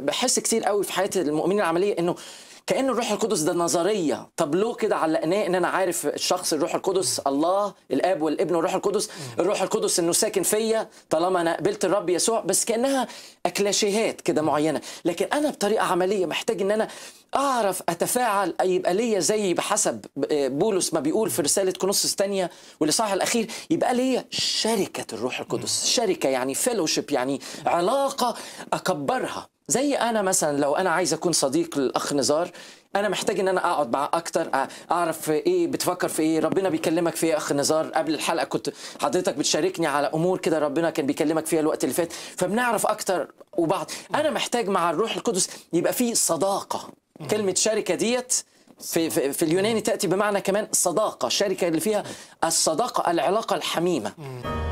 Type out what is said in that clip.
بحس كتير قوي في حياه المؤمنين العمليه انه كان الروح القدس ده نظريه لو كده علقناه ان انا عارف الشخص الروح القدس الله الاب والابن والروح القدس الروح القدس انه ساكن فيا طالما انا قبلت الرب يسوع بس كانها اكلاشيهات كده معينه لكن انا بطريقه عمليه محتاج ان انا اعرف اتفاعل يبقى ليا زي بحسب آه، بولس ما بيقول في رساله كونسوس الثانيه والاصحاح الاخير يبقى ليا شركه الروح القدس شركه يعني فيلوشيب يعني علاقه اكبرها زي انا مثلا لو انا عايز اكون صديق للاخ نزار انا محتاج ان انا اقعد معاه اكتر اعرف ايه بتفكر في ايه ربنا بيكلمك في ايه اخ نزار قبل الحلقه كنت حضرتك بتشاركني على امور كده ربنا كان بيكلمك فيها الوقت اللي فات فبنعرف اكتر وبعض انا محتاج مع الروح القدس يبقى في صداقه كلمه شركه ديت في, في, في اليوناني تاتي بمعنى كمان صداقه الشركه اللي فيها الصداقه العلاقه الحميمه